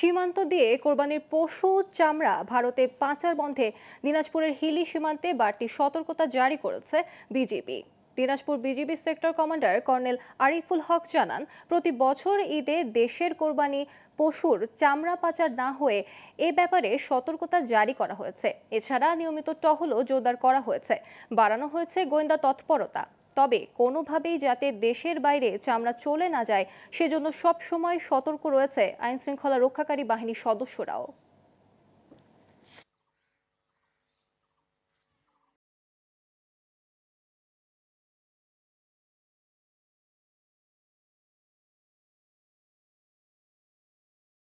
সীমান্ত দিয়ে কোরবানির পশু চামড়া ভারতে পাচার বন্ধে দিনাজপুরের হিলি সীমান্তে বাড়তি সতর্কতা জারি করেছে BJP Dinajpur BJP sector commander colonel Ariful Haque জানান প্রতি বছর ঈদে দেশের কোরবানি পশুর চামড়া পাচার না হয়ে এ ব্যাপারে সতর্কতা জারি করা হয়েছে এছাড়া নিয়মিত টহলও জোরদার করা হয়েছে বাড়ানো হয়েছে গোয়েন্দা তৎপরতা তবে কোনোভাবেই যাতে দেশের বাইরে চামড়া চলে না যায় সেজন্য সবসময় সতর্ক রয়েছে আইনশৃঙ্খলা রক্ষাকারী বাহিনীর সদস্যরাও